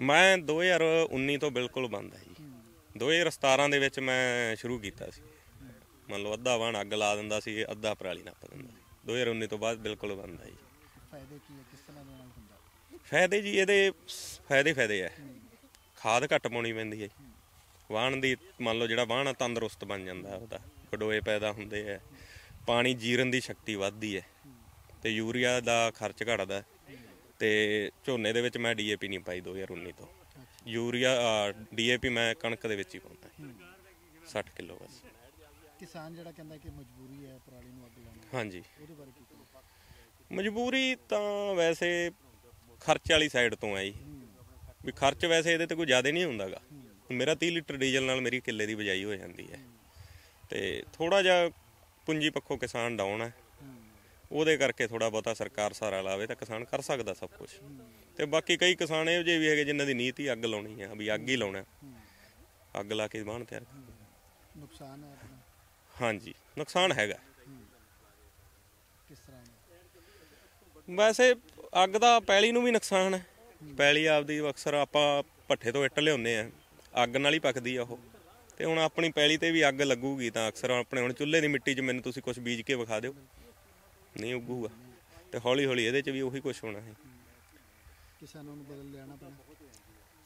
ਮੈਂ 2019 ਤੋਂ ਬਿਲਕੁਲ ਬੰਦ ਹੈ ਜੀ 2017 ਦੇ ਵਿੱਚ ਮੈਂ ਸ਼ੁਰੂ ਕੀਤਾ ਸੀ ਮੰਨ ਲਓ ਅੱਧਾ ਵਾਣ ਅੱਗ ਲਾ ਦਿੰਦਾ ਸੀ ਅੱਧਾ ਪਰਾਲੀ ਨੱਪ ਦਿੰਦਾ 2019 ਤੋਂ ਬਾਅਦ ਬਿਲਕੁਲ ਬੰਦ ਹੈ ਜੀ ਫਾਇਦੇ ਕੀ ਹੈ ਕਿਸ ਤਰ੍ਹਾਂ ਦੇ ਨਾਲ ਹੁੰਦਾ ਫਾਇਦੇ ਜੀ ਇਹਦੇ ਫਾਇਦੇ ਫਾਇਦੇ ਆ ਖਾਦ ਘੱਟ ਪਾਉਣੀ ਪੈਂਦੀ ਹੈ ਵਾਣ ਦੀ ਮੰਨ ਲਓ ਜਿਹੜਾ ਵਾਣ ਤੰਦਰੁਸਤ ਬਣ ਜਾਂਦਾ ਉਹਦਾ ਕਡੋਏ ਪੈਦਾ ਹੁੰਦੇ ਆ ਪਾਣੀ ਜੀਰਨ ਦੀ ਸ਼ਕਤੀ ਵੱਧਦੀ ਹੈ ਤੇ ਯੂਰੀਆ ਦਾ ਖਰਚ ਘਟਦਾ ਹੈ ਤੇ ਝੋਨੇ ਦੇ ਵਿੱਚ ਮੈਂ ਡੀਏਪੀ ਨਹੀਂ ਪਾਈ 2019 ਤੋਂ ਯੂਰੀਆ ਡੀਏਪੀ ਮੈਂ ਕਣਕ ਦੇ ਵਿੱਚ ਹੀ ਪਾਉਂਦਾ 60 ਕਿਲੋ ਬਸ ਕਿਸਾਨ ਜਿਹੜਾ ਕਹਿੰਦਾ ਕਿ ਮਜਬੂਰੀ ਹੈ ਪਰਾਲੀ ਨੂੰ ਅੱਗ ਲਾਉਣੀ ਹਾਂਜੀ ਉਹਦੇ ਬਾਰੇ ਕੀ ਕਹੋ ਮਜਬੂਰੀ ਤਾਂ ਵੈਸੇ ਖਰਚ ਵਾਲੀ ਸਾਈਡ ਤੋਂ ਹੈ ਜੀ ਵੀ ਖਰਚ ਵੈਸੇ ਇਹਦੇ ਤੇ ਕੋਈ ਜ਼ਿਆਦਾ ਨਹੀਂ ਹੁੰਦਾਗਾ ਮੇਰਾ 30 ਲੀਟਰ ਡੀਜ਼ਲ ਨਾਲ ਮੇਰੀ ਕਿੱਲੇ ਦੀ ਬਜਾਈ ਹੋ ਜਾਂਦੀ ਹੈ ਤੇ ਥੋੜਾ ਜਿਹਾ ਪੂੰਜੀ ਪੱਖੋਂ ਕਿਸਾਨ ਡਾਊਨ ਹੈ ਉਹਦੇ ਕਰਕੇ ਥੋੜਾ ਬਹੁਤਾ ਸਰਕਾਰ ਸਾਰਾ ਲਾਵੇ ਤਾਂ ਕਿਸਾਨ ਕਰ ਸਕਦਾ ਸਭ ਕੁਝ ਤੇ ਬਾਕੀ ਕਈ ਕਿਸਾਨ ਇਹੋ ਜਿਹੇ ਵੀ ਹੈਗੇ ਜਿਨ੍ਹਾਂ ਦੀ ਨੀਤ ਹੀ ਅੱਗ ਲਾਉਣੀ ਹੈ ਵੀ ਅੱਗ ਹੀ ਲਾਉਣਾ ਅੱਗ ਲਾ ਕੇ ਬਾਣ ਤਿਆਰ ਨੁਕਸਾਨ ਹੈ ਆਪਣਾ ਹਾਂਜੀ ਨੁਕਸਾਨ ਹੈਗਾ ਕਿਸ ਤਰ੍ਹਾਂ ਵੈਸੇ ਅੱਗ ਦਾ ਪੈਲੀ ਨੂੰ ਵੀ ਨੁਕਸਾਨ ਹੈ ਪੈਲੀ ਆਪਦੀ ਅਕਸਰ ਆਪਾਂ ਪੱਠੇ ਤੋਂ ਇੱਟ ਲਿਆਉਂਦੇ ਆ ਅੱਗ ਨਾਲ ਹੀ ਪੱਕਦੀ ਆ ਉਹ ਤੇ ਹੁਣ ਆਪਣੀ ਪੈਲੀ ਤੇ ਵੀ ਅੱਗ ਲੱਗੂਗੀ ਤਾਂ ਅਕਸਰ ਆਪਣੇ ਹੁਣ ਚੁੱਲ੍ਹੇ ਦੀ ਮਿੱਟੀ 'ਚ ਮੈਨੂੰ ਤੁਸੀਂ ਕੁਝ ਬੀਜ ਕੇ ਵਿਖਾ ਦਿਓ ਨਹੀਂ ਉੱਗੂਗਾ ਤੇ ਹੌਲੀ ਹੌਲੀ ਇਹਦੇ 'ਚ ਵੀ ਉਹੀ ਕੁਝ ਹੋਣਾ ਹੈ ਕਿਸਾਨਾਂ ਨੂੰ ਬਦਲ ਲੈਣਾ ਪੈਣਾ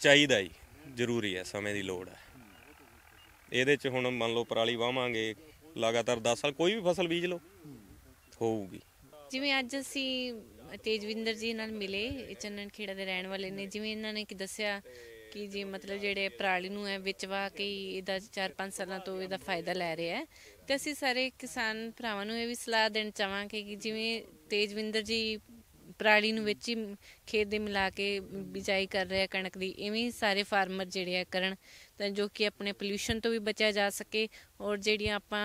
ਚਾਹੀਦਾ ਜੀ ਜ਼ਰੂਰੀ ਹੈ ਸਮੇਂ ਦੀ ਲੋੜ ਹੈ ਇਹਦੇ 'ਚ ਹੁਣ ਮੰਨ ਲਓ ਪਰਾਲੀ ਵਾਵਾਂਗੇ ਲਗਾਤਾਰ 10 ਸਾਲ ਕੋਈ ਵੀ ਫਸਲ ਬੀਜ ਲਓ ਹੋਊਗੀ ਜਿਵੇਂ ਅੱਜ ਅਸੀਂ ਤੇਜਵਿੰਦਰ ਜੀ ਨਾਲ ਮਿਲੇ ਚੰਨਣ ਖੇੜਾ ਦੇ ਰਹਿਣ ਵਾਲੇ ਨੇ ਜਿਵੇਂ ਇਹਨਾਂ ਨੇ ਕਿ ਦੱਸਿਆ ਕਿ ਜੀ ਮਤਲਬ ਜਿਹੜੇ ਪ੍ਰਾਲੀ ਨੂੰ ਹੈ ਵਿਚਵਾ ਕੇ ਇਹਦਾ 4-5 ਸਾਲਾਂ ਤੋਂ ਇਹਦਾ ਫਾਇਦਾ ਲੈ ਰਿਹਾ ਹੈ ਤੇ ਅਸੀਂ ਸਾਰੇ ਕਿਸਾਨ ਭਰਾਵਾਂ ਨੂੰ ਇਹ ਵੀ ਸਲਾਹ ਦੇਣ ਚਾਹਾਂਗੇ ਕਿ ਜਿਵੇਂ ਤੇਜਵਿੰਦਰ ਜੀ ਪ੍ਰਾਲੀ ਨੂੰ ਵਿੱਚ ਹੀ ਖੇਤ ਦੇ ਮਿਲਾ ਕੇ ਬਿਜਾਈ ਕਰ ਰਿਹਾ ਕਣਕ ਦੀ ਇਵੇਂ ਸਾਰੇ ਫਾਰਮਰ ਜਿਹੜੇ ਆ ਕਰਨ ਤਾਂ ਜੋ ਕਿ ਆਪਣੇ ਪੋਲੂਸ਼ਨ ਤੋਂ ਵੀ ਬਚਿਆ ਜਾ ਸਕੇ ਔਰ ਜਿਹੜੀਆਂ ਆਪਾਂ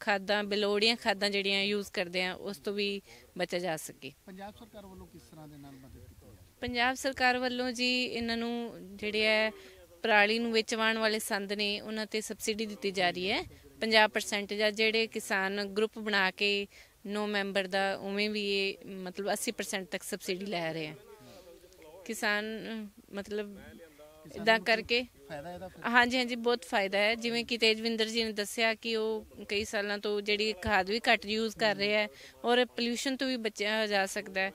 ਖਾਦਾਂ ਬਿਲੋੜੀਆਂ ਖਾਦਾਂ ਜਿਹੜੀਆਂ ਯੂਜ਼ ਕਰਦੇ ਆ ਉਸ ਤੋਂ ਵੀ ਬਚਿਆ ਜਾ ਸਕੇ ਪੰਜਾਬ ਸਰਕਾਰ ਵੱਲੋਂ ਕਿਸ ਤਰ੍ਹਾਂ ਦੇ ਨਾਲ ਮਦਦ ਕੀਤੀ ਜਾ ਪੰਜਾਬ ਸਰਕਾਰ ਵੱਲੋਂ ਜੀ ਇਹਨਾਂ ਨੂੰ ਜਿਹੜੇ ਹੈ ਪਰਾਲੀ ਨੂੰ ਵੇਚਵਾਣ ਵਾਲੇ ਸੰਦ ਨੇ ਉਹਨਾਂ ਤੇ ਸਬਸਿਡੀ ਦਿੱਤੀ ਜਾ ਰਹੀ ਹੈ 50% ਜਾਂ ਜਿਹੜੇ ਕਿਸਾਨ ਗਰੁੱਪ ਬਣਾ ਕੇ 9 ਮੈਂਬਰ ਦਾ ਉਵੇਂ ਵੀ ਇਹ ਮਤਲਬ 80% ਤੱਕ ਸਬਸਿਡੀ ਲੈ ਰਹੇ ਆ ਕਿਸਾਨ ਮਤਲਬ ਇਦਾਂ ਕਰਕੇ ਹਾਂਜੀ ਹਾਂਜੀ ਬਹੁਤ ਫਾਇਦਾ ਹੈ ਜਿਵੇਂ ਕਿ ਤੇਜਵਿੰਦਰ ਜੀ ਨੇ ਦੱਸਿਆ ਕਿ ਉਹ ਕਈ ਸਾਲਾਂ ਤੋਂ ਜਿਹੜੀ ਖਾਦ ਵੀ ਘੱਟ ਯੂਜ਼ ਕਰ ਰਿਹਾ ਹੈ ਔਰ ਪੋਲੂਸ਼ਨ ਤੋਂ ਵੀ ਬਚਿਆ ਜਾ ਸਕਦਾ ਹੈ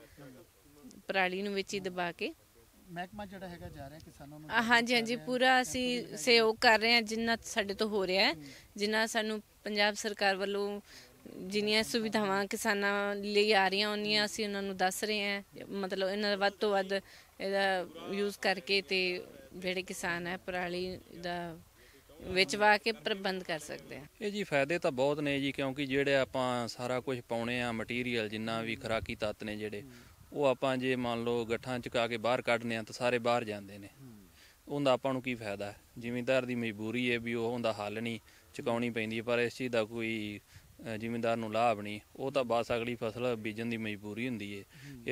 ਪਰਾਲੀ ਨੂੰ ਵਿੱਚ ਹੀ ਦਬਾ ਕੇ ਮਹਿਕਮਾ ਜਿਹੜਾ ਹੈਗਾ ਜਾ ਰਿਹਾ ਕਿਸਾਨਾਂ ਨੂੰ ਹਾਂਜੀ ਹਾਂਜੀ ਪੂਰਾ ਅਸੀਂ ਸਹਿਯੋਗ ਕਰ ਰਹੇ ਹਾਂ ਜਿੰਨਾ ਸਾਡੇ ਤੋਂ ਹੋ ਰਿਹਾ ਹੈ ਜਿੰਨਾ ਸਾਨੂੰ ਪੰਜਾਬ ਸਰਕਾਰ ਵੱਲੋਂ ਜਿੰਨੀਆਂ ਸੁਵਿਧਾਵਾਂ ਕਿਸਾਨਾਂ ਲਈ ਆ ਰਹੀਆਂ ਉਹਨੀਆਂ ਅਸੀਂ ਉਹਨਾਂ ਨੂੰ ਦੱਸ ਰਹੇ ਹਾਂ ਮਤਲਬ ਇਹਨਾਂ ਦਾ ਵੱਧ ਤੋਂ ਵੱਧ ਇਹਦਾ ਯੂਜ਼ ਕਰਕੇ ਤੇ ਜਿਹੜੇ ਕਿਸਾਨ ਹੈ ਪਰਾਲੀ ਦਾ ਵਿਚਵਾ ਕੇ ਪ੍ਰਬੰਧ ਕਰ ਸਕਦੇ ਆ ਇਹ ਜੀ ਫਾਇਦੇ ਤਾਂ ਬਹੁਤ ਨੇ ਜੀ ਕਿਉਂਕਿ ਜਿਹੜੇ ਆਪਾਂ ਸਾਰਾ ਕੁਝ ਪਾਉਣੇ ਆ ਮਟੀਰੀਅਲ ਜਿੰਨਾ ਵੀ ਖਰਾਕੀ ਤੱਤ ਨੇ ਜਿਹੜੇ ਉਹ ਆਪਾਂ ਜੇ ਮੰਨ ਲਓ ਗੱਠਾਂ ਚੁਕਾ ਕੇ ਬਾਹਰ ਕੱਢਨੇ ਆ ਤਾਂ ਸਾਰੇ ਬਾਹਰ ਜਾਂਦੇ ਨੇ ਉਹਦਾ ਆਪਾਂ ਨੂੰ ਕੀ ਫਾਇਦਾ ਹੈ ਜ਼ਿਮੀਂਦਾਰ ਦੀ ਮਜਬੂਰੀ ਹੈ ਵੀ ਉਹ ਉਹਦਾ ਹੱਲ ਨਹੀਂ ਚੁਕਾਉਣੀ ਪੈਂਦੀ ਪਰ ਇਸ ਚੀਜ਼ ਦਾ ਕੋਈ ਜ਼ਿਮੀਂਦਾਰ ਨੂੰ ਲਾਭ ਨਹੀਂ ਉਹ ਤਾਂ ਬਸ ਅਗਲੀ ਫਸਲ ਬੀਜਣ ਦੀ ਮਜਬੂਰੀ ਹੁੰਦੀ ਹੈ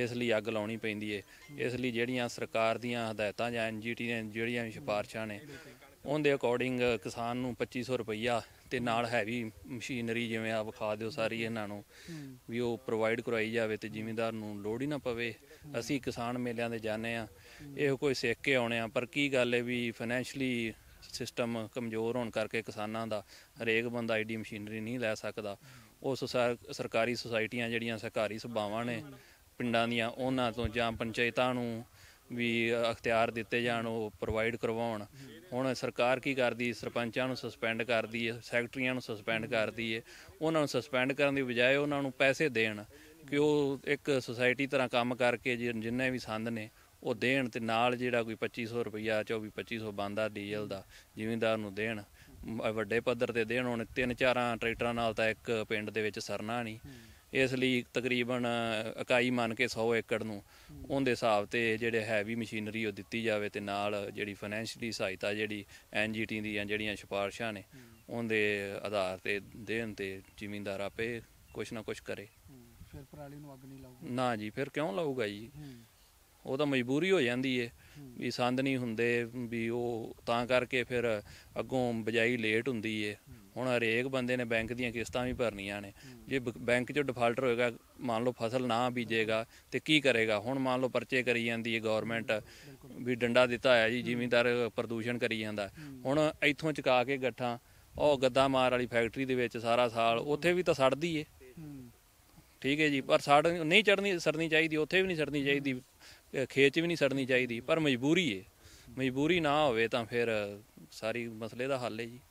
ਇਸ ਲਈ ਅੱਗ ਲਾਉਣੀ ਪੈਂਦੀ ਹੈ ਇਸ ਲਈ ਜਿਹੜੀਆਂ ਸਰਕਾਰ ਦੀਆਂ ਹਦਾਇਤਾਂ ਜਾਂ ਐਨਜੀਟੀ ਨੇ ਜਿਹੜੀਆਂ ਸਿਫਾਰਸ਼ਾਂ ਨੇ ਉਹਦੇ ਅਕੋਰਡਿੰਗ ਕਿਸਾਨ ਨੂੰ 2500 ਰੁਪਈਆ ਤੇ ਨਾਲ ਹੈਵੀ ਮਸ਼ੀਨਰੀ ਜਿਵੇਂ ਆ ਵਿਖਾ ਦਿਓ ਸਾਰੀ ਇਹਨਾਂ ਨੂੰ ਵੀ ਉਹ ਪ੍ਰੋਵਾਈਡ ਕਰਾਈ ਜਾਵੇ ਤੇ ਜ਼ਿਮੀਂਦਾਰ ਨੂੰ ਲੋੜ ਹੀ ਨਾ ਪਵੇ ਅਸੀਂ ਕਿਸਾਨ ਮੇਲਿਆਂ ਦੇ ਜਾਂਦੇ ਆ ਇਹੋ ਕੋਈ ਸਿੱਖ ਕੇ ਆਉਣੇ ਆ ਪਰ ਕੀ ਗੱਲ ਹੈ ਵੀ ਫਾਈਨੈਂਸ਼ਲੀ ਸਿਸਟਮ ਕਮਜ਼ੋਰ ਹੋਣ ਕਰਕੇ ਕਿਸਾਨਾਂ ਦਾ ਹਰੇਕ ਬੰਦਾ ਆਈਡੀ ਮਸ਼ੀਨਰੀ ਨਹੀਂ ਲੈ ਸਕਦਾ ਉਹ ਸਰਕਾਰੀ ਸੁਸਾਇਟੀਆਂ ਜਿਹੜੀਆਂ ਸਰਕਾਰੀ ਸਭਾਵਾਂ ਨੇ ਪਿੰਡਾਂ ਦੀਆਂ ਉਹਨਾਂ ਤੋਂ ਜਾਂ ਪੰਚਾਇਤਾਂ ਨੂੰ ਵੀ ਅਖਤਿਆਰ ਦਿੱਤੇ ਜਾਣ ਉਹ ਪ੍ਰੋਵਾਈਡ ਕਰਵਾਉਣ ਹੁਣ ਸਰਕਾਰ ਕੀ ਕਰਦੀ ਸਰਪੰਚਾਂ ਨੂੰ ਸਸਪੈਂਡ ਕਰਦੀ ਹੈ ਸੈਕਟਰੀਆਂ ਨੂੰ ਸਸਪੈਂਡ ਕਰਦੀ ਹੈ ਉਹਨਾਂ ਨੂੰ ਸਸਪੈਂਡ ਕਰਨ ਦੀ ਬਜਾਏ ਉਹਨਾਂ ਨੂੰ ਪੈਸੇ ਦੇਣ ਕਿ ਉਹ ਇੱਕ ਸੁਸਾਇਟੀ ਤਰ੍ਹਾਂ ਕੰਮ ਕਰਕੇ ਜਿੰਨੇ ਵੀ ਸੰਦ ਨੇ ਉਹ ਦੇਣ ਤੇ ਨਾਲ ਜਿਹੜਾ ਕੋਈ 2500 ਰੁਪਇਆ 24 2500 ਬੰਦਾ ਡੀਜ਼ਲ ਦਾ ਜ਼ਿਮੀਂਦਾਰ ਨੂੰ ਦੇਣ ਵੱਡੇ ਪੱਧਰ ਤੇ ਦੇਣ ਹੁਣ ਤਿੰਨ ਚਾਰਾਂ ਟਰੈਕਟਰਾਂ ਨਾਲ ਤਾਂ ਇੱਕ ਪਿੰਡ ਦੇ ਵਿੱਚ ਸਰਨਾ ਨਹੀਂ ਇਸ ਲਈ ਤਕਰੀਬਨ ਇਕਾਈ ਮੰਨ ਕੇ 100 ਏਕੜ ਨੂੰ ਉਹਦੇ ਹਿਸਾਬ ਤੇ ਜਿਹੜੇ ਹੈਵੀ ਮਸ਼ੀਨਰੀ ਉਹ ਦਿੱਤੀ ਜਾਵੇ ਤੇ ਨਾਲ ਜਿਹੜੀ ਫਾਈਨੈਂਸ਼ੀਅਲੀ ਸਹਾਇਤਾ ਜਿਹੜੀ ਐਨਜੀਟੀ ਦੀਆਂ ਜਿਹੜੀਆਂ ਸਿਫਾਰਿਸ਼ਾਂ ਨੇ ਉਹਦੇ ਆਧਾਰ ਤੇ ਦੇਣ ਤੇ ਜ਼ਿਮੀਂਦਾਰ ਆਪੇ ਕੁਛ ਨਾ ਕੁਛ ਕਰੇ ਫਿਰ ਪਰਾਲੀ ਨੂੰ ਅੱਗ ਨਹੀਂ ਲਾਊਗਾ ਨਾ ਜੀ ਫਿਰ ਕਿਉਂ ਲਾਊਗਾ ਜੀ ਉਹ ਤਾਂ ਮਜਬੂਰੀ ਹੋ ਜਾਂਦੀ ਏ ਵੀ ਸੰਦ ਨਹੀਂ ਹੁੰਦੇ ਵੀ ਉਹ ਤਾਂ ਕਰਕੇ ਫਿਰ ਅੱਗੋਂ ਬਜਾਈ ਲੇਟ ਹੁੰਦੀ ਏ ਹੁਣ ਹਰੇਕ ਬੰਦੇ ਨੇ ਬੈਂਕ ਦੀਆਂ ਕਿਸ਼ਤਾਂ ਵੀ ਭਰਨੀਆਂ ਨੇ ਜੇ ਬੈਂਕ 'ਚੋਂ ਡਿਫਾਲਟਰ ਹੋਏਗਾ ਮੰਨ ਲਓ ਫਸਲ ਨਾ ਬੀਜੇਗਾ ਤੇ ਕੀ ਕਰੇਗਾ ਹੁਣ ਮੰਨ ਲਓ ਪਰਚੇ ਕਰੀ ਜਾਂਦੀ ਹੈ ਗਵਰਨਮੈਂਟ ਵੀ ਡੰਡਾ ਦਿੱਤਾ ਹੋਇਆ ਜੀ ਜ਼ਿਮੀਂਦਾਰ ਪ੍ਰਦੂਸ਼ਣ ਕਰੀ ਜਾਂਦਾ ਹੁਣ ਇੱਥੋਂ ਚੁਕਾ ਕੇ ਗੱਠਾਂ ਉਹ ਗੱਦਾ ਮਾਰ ਵਾਲੀ ਫੈਕਟਰੀ ਦੇ ਵਿੱਚ ਸਾਰਾ ਸਾਲ ਉੱਥੇ ਵੀ ਤਾਂ ਸੜਦੀ ਏ ਠੀਕ ਹੈ ਜੀ ਪਰ ਸੜ ਨਹੀਂ ਚੜਨੀ ਸੜਨੀ ਚਾਹੀਦੀ ਉੱਥੇ ਵੀ ਨਹੀਂ ਸੜਨੀ ਚਾਹੀਦੀ ਖੇਤ 'ਚ ਵੀ ਨਹੀਂ ਸੜਨੀ ਚਾਹੀਦੀ ਪਰ ਮਜਬੂਰੀ ਏ ਮਜਬੂਰੀ ਨਾ ਹੋਵੇ ਤਾਂ ਫਿਰ ਸਾਰੀ ਮਸਲੇ ਦਾ ਹੱਲ ਹੈ ਜੀ